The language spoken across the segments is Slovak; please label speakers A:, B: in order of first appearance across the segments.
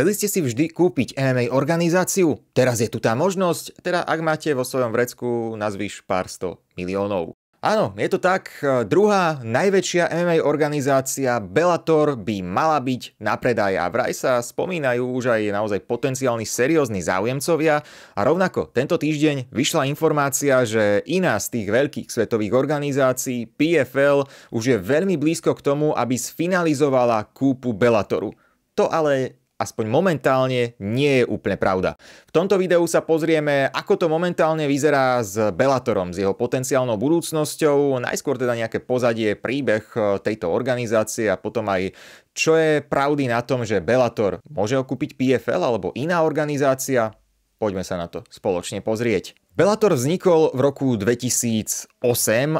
A: Chceli ste si vždy kúpiť MMA organizáciu? Teraz je tu tá možnosť, teda ak máte vo svojom vrecku nazvíš pár sto miliónov. Áno, je to tak. Druhá najväčšia MMA organizácia Bellator by mala byť na predaj a vraj sa spomínajú už aj naozaj potenciálni seriózni záujemcovia a rovnako tento týždeň vyšla informácia, že iná z tých veľkých svetových organizácií PFL už je veľmi blízko k tomu, aby sfinalizovala kúpu Bellatoru. To ale aspoň momentálne, nie je úplne pravda. V tomto videu sa pozrieme, ako to momentálne vyzerá s Bellatorom, s jeho potenciálnou budúcnosťou, najskôr teda nejaké pozadie, príbeh e, tejto organizácie a potom aj čo je pravdy na tom, že Bellator môže okúpiť PFL alebo iná organizácia, Poďme sa na to spoločne pozrieť. Bellator vznikol v roku 2008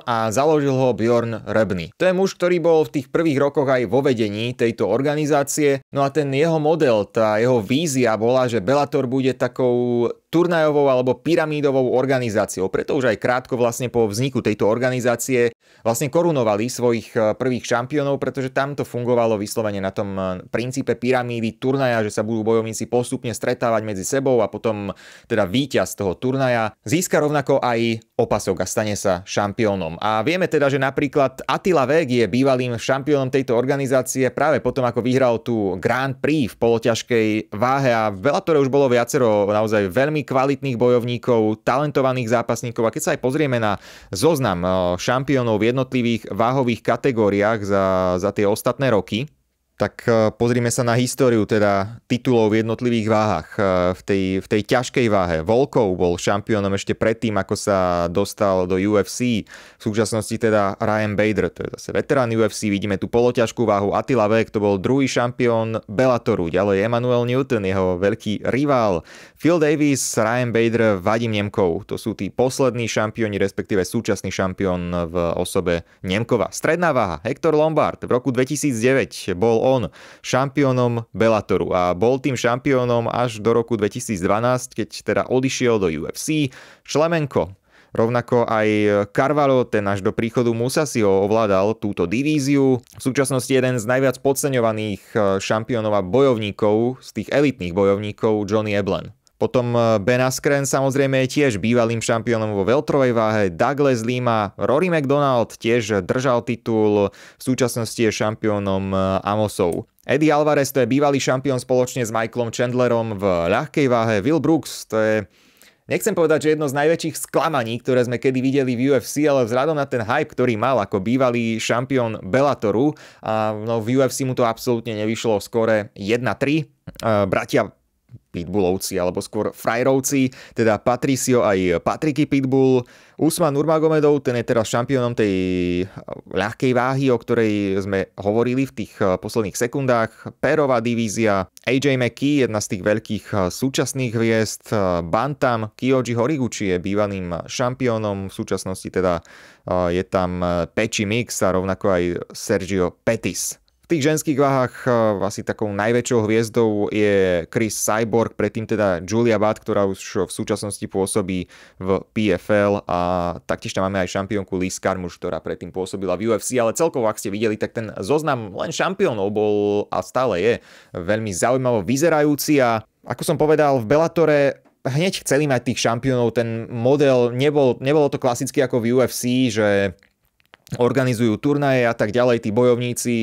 A: a založil ho Bjorn Rebny. To je muž, ktorý bol v tých prvých rokoch aj vo vedení tejto organizácie, no a ten jeho model, tá jeho vízia bola, že Bellator bude takou turnajovou alebo pyramídovou organizáciou. Preto už aj krátko vlastne po vzniku tejto organizácie vlastne korunovali svojich e, prvých šampiónov, pretože tam to fungovalo vyslovene na tom e, princípe pyramídy turnaja, že sa budú bojovníci postupne stretávať medzi sebou a potom teda víťaz toho turnaja získa rovnako aj opasok a stane sa šampiónom. A vieme teda, že napríklad Attila Veg je bývalým šampiónom tejto organizácie práve potom, ako vyhral tú Grand Prix v poloťažkej váhe a veľa, ktoré už bolo viacero naozaj veľmi veľmi kvalitných bojovníkov, talentovaných zápasníkov a keď sa aj pozrieme na zoznam eh, šampiónov v jednotlivých váhových kategóriách za, za tie ostatné roky, tak e, pozrime sa na históriu teda titulov v jednotlivých váhach. E, v tej, v tej ťažkej váhe Volkov bol šampiónom ešte predtým, ako sa dostal do UFC. V súčasnosti teda Ryan Bader, to je zase veterán UFC, vidíme tu poloťažkú váhu Attila Vek, to bol druhý šampión Bellatoru, ďalej Emanuel Newton, jeho veľký rival, Phil Davis, Ryan Bader, Vadim Nemkov, to sú tí poslední šampióni, respektíve súčasný šampión v osobe Nemkova. Stredná váha, Hector Lombard v roku 2009 bol on šampiónom Bellatoru a bol tým šampiónom až do roku 2012, keď teda odišiel do UFC. Šlemenko Rovnako aj Carvalho, ten až do príchodu ho ovládal túto divíziu. V súčasnosti jeden z najviac podceňovaných eh, šampiónov a bojovníkov, z tých elitných bojovníkov, Johnny Eblen. Potom e, Ben Askren samozrejme je tiež bývalým šampiónom vo veľtrovej váhe, Douglas Lima, Rory McDonald tiež držal titul, v súčasnosti je šampiónom e, Amosov. Eddie Alvarez to je bývalý šampión spoločne s Michaelom Chandlerom v ľahkej váhe, Will Brooks to je Nechcem povedať, že jedno z najväčších sklamaní, ktoré sme kedy videli v UFC, ale vzhľadom na ten hype, ktorý mal ako bývalý šampión Bellatoru, a no v UFC mu to absolútne nevyšlo skore 1-3. E, bratia pitbullovci, alebo skôr frajrovci, teda Patricio aj Patriky Pitbull. Usman Nurmagomedov, ten je teraz šampiónom tej eh, ľahkej váhy, o ktorej sme hovorili v tých eh, posledných sekundách. Perová divízia, AJ McKee, jedna z tých veľkých eh, súčasných hviezd, Bantam, Kyoji Horiguchi je bývaným šampiónom, v súčasnosti teda je tam Peči Mix a rovnako aj Sergio Petis tých ženských váhach eh, asi takou najväčšou hviezdou je Chris Cyborg, predtým teda Julia Budd, ktorá už v súčasnosti pôsobí v PFL a taktiež tam máme aj šampiónku Liz Karmuš, ktorá predtým pôsobila v UFC, ale celkovo ak ste videli, tak ten zoznam len šampiónov bol a stále je veľmi zaujímavo vyzerajúci a ako som povedal, v Bellatore hneď chceli mať tých šampiónov, ten model nebol, nebolo to klasicky ako v UFC, že organizujú turnaje a tak ďalej, tí bojovníci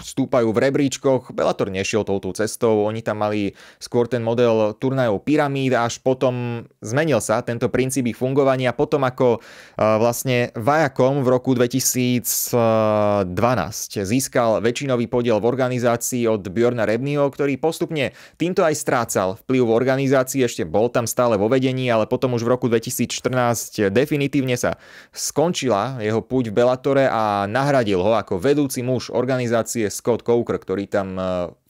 A: vstúpajú v rebríčkoch, Bellator nešiel touto cestou, oni tam mali skôr ten model turnajov pyramíd až potom zmenil sa tento princíp ich fungovania, potom ako e, vlastne Vajakom v roku 2012 získal väčšinový podiel v organizácii od Bjorna Rebnyho, ktorý postupne týmto aj strácal vplyv v organizácii, ešte bol tam stále vo vedení, ale potom už v roku 2014 definitívne sa skončila jeho púť v Bellator faktore a nahradil ho ako vedúci muž organizácie Scott Coker, ktorý tam e,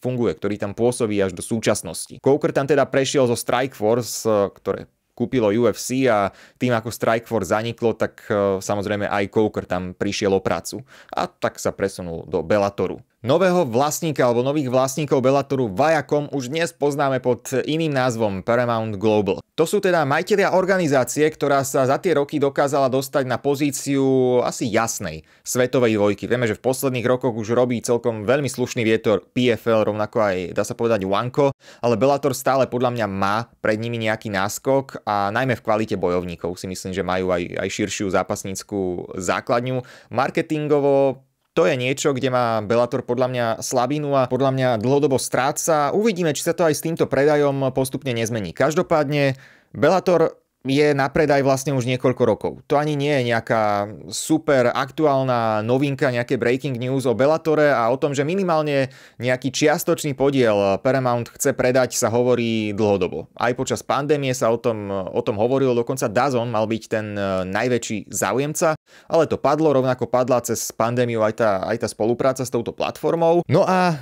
A: funguje, ktorý tam pôsobí až do súčasnosti. Coker tam teda prešiel zo Strike Force e, ktoré kúpilo UFC a tým ako Strike Force zaniklo, tak e, samozrejme aj Coker tam prišiel o prácu a tak sa presunul do Bellatoru. Nového vlastníka alebo nových vlastníkov Bellatoru Viacom už dnes poznáme pod iným názvom Paramount Global. To sú teda majiteľia organizácie, ktorá sa za tie roky dokázala dostať na pozíciu asi jasnej svetovej dvojky. Vieme, že v posledných rokoch už robí celkom veľmi slušný vietor PFL, rovnako aj dá sa povedať Wanko, ale Bellator stále podľa mňa má pred nimi nejaký náskok a najmä v kvalite bojovníkov si myslím, že majú aj, aj širšiu zápasníckú základňu. Marketingovo to je niečo, kde má Bellator podľa mňa slabinu a podľa mňa dlhodobo stráca. Uvidíme, či sa to aj s týmto predajom postupne nezmení. Každopádne Bellator je na predaj vlastne už niekoľko rokov. To ani nie je nejaká super aktuálna novinka, nejaké breaking news o Bellatore a o tom, že minimálne nejaký čiastočný podiel Paramount chce predať sa hovorí dlhodobo. Aj počas pandémie sa o tom, o tom hovorilo, dokonca Dazon mal byť ten e, najväčší záujemca, ale to padlo, rovnako padla cez pandémiu aj tá, aj tá spolupráca s touto platformou. No a um,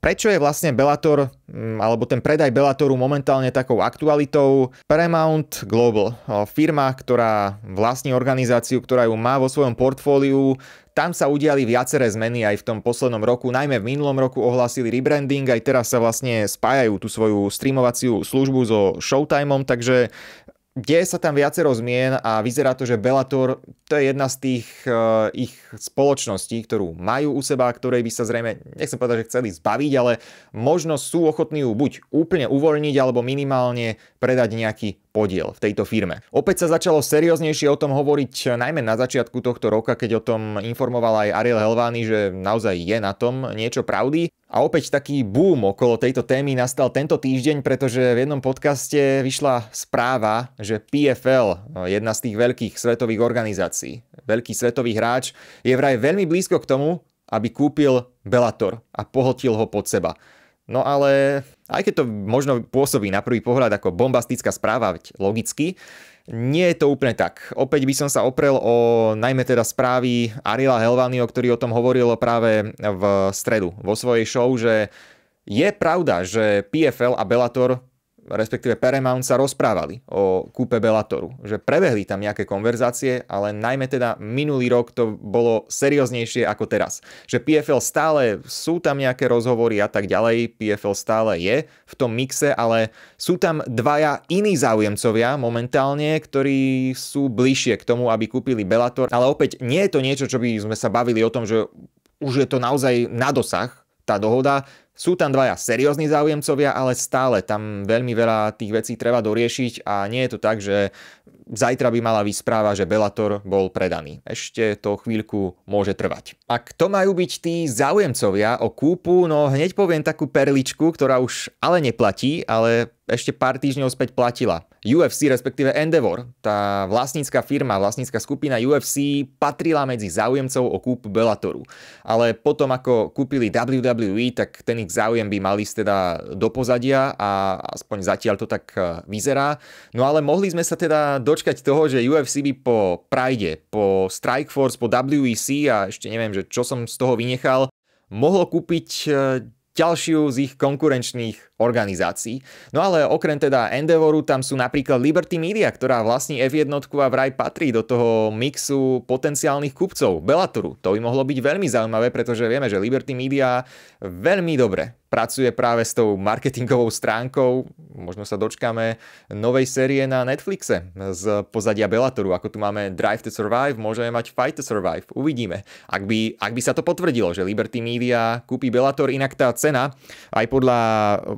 A: prečo je vlastne Bellator, um, alebo ten predaj Bellatoru momentálne takou aktualitou? Paramount Global Global, eh, firma, ktorá vlastní organizáciu, ktorá ju má vo svojom portfóliu. Tam sa udiali viaceré zmeny aj v tom poslednom roku, najmä v minulom roku ohlásili rebranding, aj teraz sa vlastne spájajú tú svoju streamovaciu službu so Showtimeom, takže deje sa tam viacero zmien a vyzerá to, že Bellator to je jedna z tých uh, ich spoločností, ktorú majú u seba, ktorej by sa zrejme, nechcem povedať, že chceli zbaviť, ale možno sú ochotní ju buď úplne uvoľniť, alebo minimálne predať nejaký podiel v tejto firme. Opäť sa začalo serióznejšie o tom hovoriť najmä na začiatku tohto roka, keď o tom informoval aj Ariel Helvány, že naozaj je na tom niečo pravdy. A opäť taký boom okolo tejto témy nastal tento týždeň, pretože v jednom podcaste vyšla správa, že PFL, jedna z tých veľkých svetových organizácií, veľký svetový hráč, je vraj veľmi blízko k tomu, aby kúpil Bellator a pohotil ho pod seba. No ale aj keď to možno pôsobí na prvý pohľad ako bombastická správa, logicky, nie je to úplne tak. Opäť by som sa oprel o najmä teda správy Ariela Helvanyho, ktorý o tom hovoril práve v stredu vo svojej show, že je pravda, že PFL a Bellator respektíve Paramount sa rozprávali o kúpe Bellatoru, že prebehli tam nejaké konverzácie, ale najmä teda minulý rok to bolo serióznejšie ako teraz. Že PFL stále sú tam nejaké rozhovory a tak ďalej, PFL stále je v tom mixe, ale sú tam dvaja iní záujemcovia momentálne, ktorí sú bližšie k tomu, aby kúpili Bellator, ale opäť nie je to niečo, čo by sme sa bavili o tom, že už je to naozaj na dosah tá dohoda, sú tam dvaja seriózni záujemcovia, ale stále tam veľmi veľa tých vecí treba doriešiť a nie je to tak, že zajtra by mala byť správa, že Bellator bol predaný. Ešte to chvíľku môže trvať. A kto majú byť tí záujemcovia o kúpu? No hneď poviem takú perličku, ktorá už ale neplatí, ale ešte pár týždňov späť platila. UFC, respektíve Endeavor, tá vlastnícka firma, vlastnícka skupina UFC patrila medzi záujemcov o kúp Bellatoru. Ale potom, ako kúpili WWE, tak ten ich záujem by mali teda do pozadia a aspoň zatiaľ to tak e, vyzerá. No ale mohli sme sa teda dočkať toho, že UFC by po Pride, po Strikeforce, po WEC a ešte neviem, že čo som z toho vynechal, mohlo kúpiť e, ďalšiu z ich konkurenčných organizácií. No ale okrem teda Endeavoru tam sú napríklad Liberty Media, ktorá vlastní F1 a vraj patrí do toho mixu potenciálnych kupcov Bellatoru. To by mohlo byť veľmi zaujímavé, pretože vieme, že Liberty Media veľmi dobre pracuje práve s tou marketingovou stránkou, možno sa dočkame novej série na Netflixe z pozadia Bellatoru, ako tu máme Drive to Survive, môžeme mať Fight to Survive, uvidíme. Ak by, ak by sa to potvrdilo, že Liberty Media kúpi Bellator, inak tá cena, aj podľa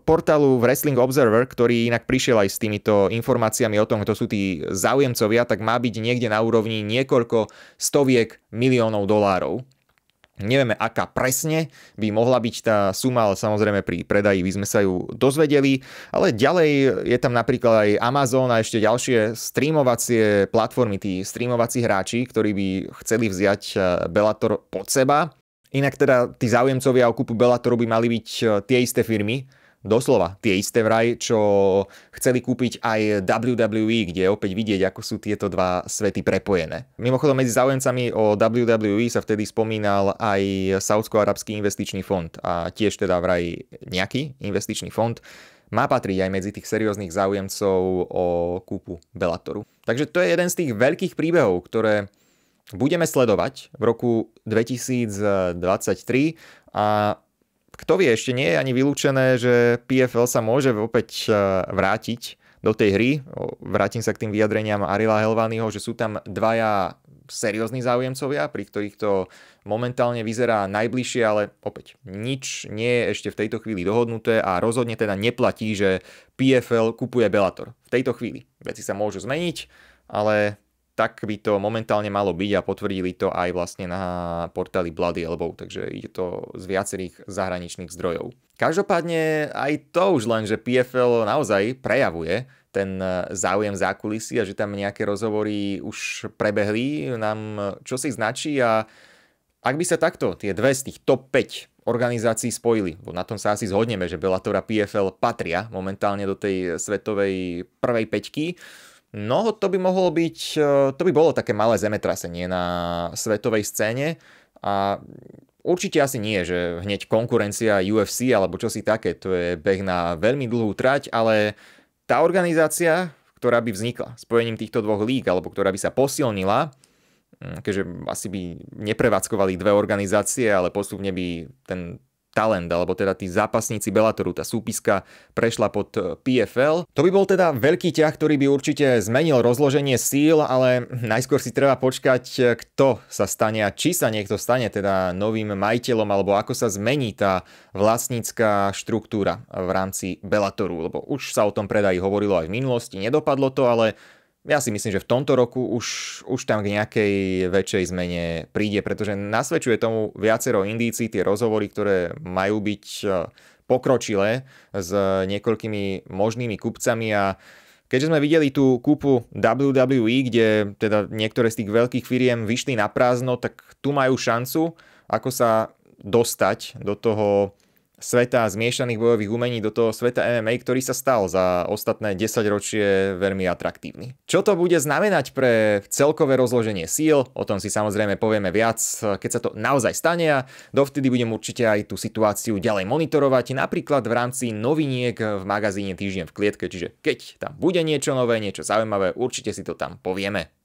A: portálu Wrestling Observer, ktorý inak prišiel aj s týmito informáciami o tom, kto sú tí záujemcovia, tak má byť niekde na úrovni niekoľko stoviek miliónov dolárov Nevieme, aká presne by mohla byť tá suma, ale samozrejme pri predaji by sme sa ju dozvedeli. Ale ďalej je tam napríklad aj Amazon a ešte ďalšie streamovacie platformy, tí streamovací hráči, ktorí by chceli vziať eh, Bellator pod seba. Inak teda tí záujemcovia o kúpu Bellatoru by mali byť eh, tie isté firmy, doslova tie isté vraj, čo chceli kúpiť aj WWE, kde je opäť vidieť, ako sú tieto dva svety prepojené. Mimochodom, medzi záujemcami o WWE sa vtedy spomínal aj Saudsko-Arabský investičný fond a tiež teda vraj nejaký investičný fond má patriť aj medzi tých serióznych záujemcov o kúpu Bellatoru. Takže to je jeden z tých veľkých príbehov, ktoré budeme sledovať v roku 2023 a kto vie, ešte nie je ani vylúčené, že PFL sa môže opäť e, vrátiť do tej hry. Vrátim sa k tým vyjadreniam Arila Helványho, že sú tam dvaja seriózni záujemcovia, pri ktorých to momentálne vyzerá najbližšie, ale opäť nič nie je ešte v tejto chvíli dohodnuté a rozhodne teda neplatí, že PFL kupuje Bellator. V tejto chvíli veci sa môžu zmeniť, ale tak by to momentálne malo byť a potvrdili to aj vlastne na portáli Bloody Elbow, takže ide to z viacerých zahraničných zdrojov. Každopádne aj to už len, že PFL naozaj prejavuje ten e, záujem kulisy a že tam nejaké rozhovory už prebehli, nám e, čo si značí a ak by sa takto tie dve z tých top 5 organizácií spojili, bo na tom sa asi zhodneme, že Bellator a PFL patria momentálne do tej svetovej prvej peťky, No, to by mohlo byť, e, to by bolo také malé zemetrasenie na svetovej scéne a určite asi nie, že hneď konkurencia UFC alebo čosi také, to je beh na veľmi dlhú trať, ale tá organizácia, ktorá by vznikla spojením týchto dvoch líg, alebo ktorá by sa posilnila, mm, keďže asi by neprevádzkovali dve organizácie, ale postupne by ten talent, alebo teda tí zápasníci Bellatoru, tá súpiska prešla pod eh, PFL. To by bol teda veľký ťah, ktorý by určite zmenil rozloženie síl, ale najskôr si treba počkať, eh, kto sa stane a či sa niekto stane teda novým majiteľom, alebo ako sa zmení tá vlastnícká štruktúra v rámci Bellatoru, lebo už sa o tom predaji hovorilo aj v minulosti, nedopadlo to, ale ja si myslím, že v tomto roku už, už tam k nejakej väčšej zmene príde, pretože nasvedčuje tomu viacero indícií, tie rozhovory, ktoré majú byť e, pokročilé s niekoľkými možnými kupcami a Keďže sme videli tú kúpu WWE, kde teda niektoré z tých veľkých firiem vyšli na prázdno, tak tu majú šancu, ako sa dostať do toho sveta zmiešaných bojových umení do toho sveta MMA, ktorý sa stal za ostatné 10 ročie veľmi atraktívny. Čo to bude znamenať pre celkové rozloženie síl, o tom si samozrejme povieme viac, keď sa to naozaj stane a dovtedy budem určite aj tú situáciu ďalej monitorovať, napríklad v rámci noviniek v magazíne Týždeň v klietke, čiže keď tam bude niečo nové, niečo zaujímavé, určite si to tam povieme.